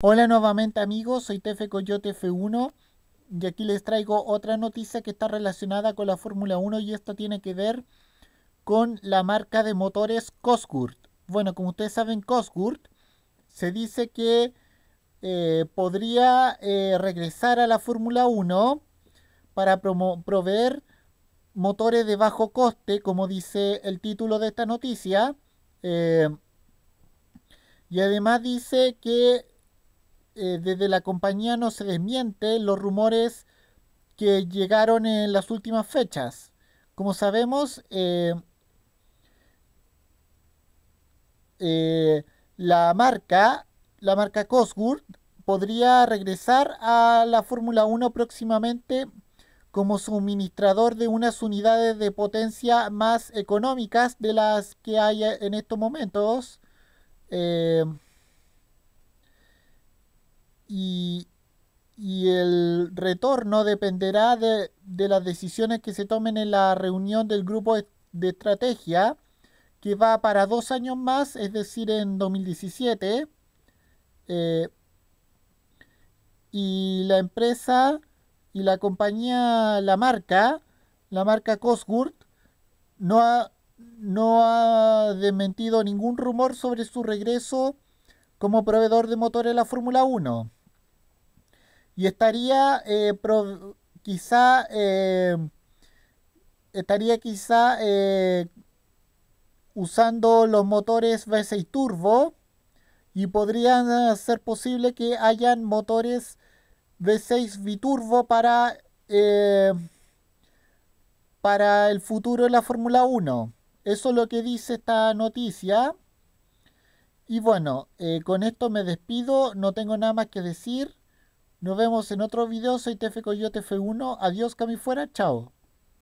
Hola nuevamente amigos, soy Tefe Coyote F1 y aquí les traigo otra noticia que está relacionada con la Fórmula 1 y esto tiene que ver con la marca de motores Cosworth. Bueno, como ustedes saben, Cosworth se dice que eh, podría eh, regresar a la Fórmula 1 para proveer motores de bajo coste, como dice el título de esta noticia. Eh, y además dice que eh, desde la compañía no se desmiente los rumores que llegaron en las últimas fechas. Como sabemos, eh, eh, la marca, la marca Cosworth, podría regresar a la Fórmula 1 próximamente como suministrador de unas unidades de potencia más económicas de las que hay en estos momentos. Eh, retorno dependerá de, las decisiones que se tomen en la reunión del grupo de estrategia, que va para dos años más, es decir, en 2017. Eh, y la empresa y la compañía, la marca, la marca Cosgurt, no ha, no ha desmentido ningún rumor sobre su regreso como proveedor de motores a la Fórmula 1 y estaría eh, quizá eh, estaría quizá eh, usando los motores V6 turbo y podría ser posible que hayan motores V6 biturbo para para el futuro de la Fórmula 1 eso es lo que dice esta noticia y bueno, con esto me despido, no tengo nada más que decir. Nos vemos en otro video. Soy TF Coyote 1 Adiós, Cami Fuera. Chao.